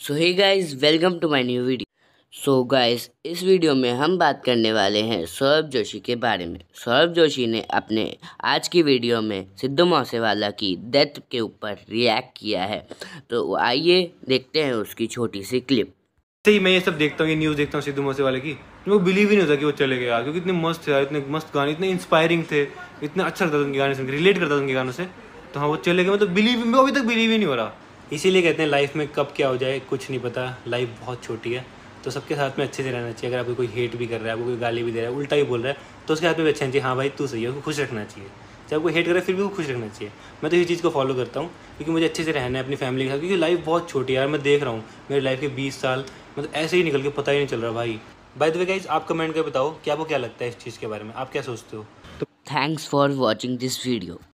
so hi guys welcome to my new video so guys guys इस video में हम बात करने वाले हैं सौरभ जोशी के बारे में सौरभ जोशी ने अपने आज की वीडियो में सिद्धू मूसेवाला की डेथ के ऊपर रिएक्ट किया है तो आइए देखते हैं उसकी छोटी सी क्लिप सही मैं ये सब देखता हूँ ये न्यूज़ देखता हूँ सिद्धू मूसेवाला की वो बिलीव ही नहीं होता कि वो चले गए यार क्योंकि इतने मस्त थे यार इतने मस्त गाने इतने इंस्पायरिंग थे इतना अच्छा लगता था उनके गाने से रिलेट करता था उनके गानों से तो हाँ वो चले गए मतलब बिलीव अभी तक बिलीव ही नहीं हो रहा इसीलिए कहते हैं लाइफ में कब क्या हो जाए कुछ नहीं पता लाइफ बहुत छोटी है तो सबके साथ में अच्छे से रहना चाहिए अगर आपको कोई हेट भी कर रहा है आपको कोई गाली भी दे रहा है उल्टा ही बोल रहा है तो उसके हाथ में भी अच्छा चाहिए हाँ भाई तू सही है खुश रखना चाहिए चाहे आपको हेट करे फिर भी वो खुश रखना चाहिए मैं तो इस चीज़ को फॉलो करता हूँ क्योंकि मुझे अच्छे से रहना है अपनी फैमिली के साथ क्योंकि लाइफ बहुत छोटी है यार मैं देख रहा हूँ मेरी लाइफ के बीस साल मतलब ऐसे ही निकल के पता ही नहीं चल रहा भाई बाई द वे गाइज आप कमेंट कर बताओ कि आपको क्या लगता है इस चीज़ के बारे में आप क्या सोचते हो तो thanks for watching this video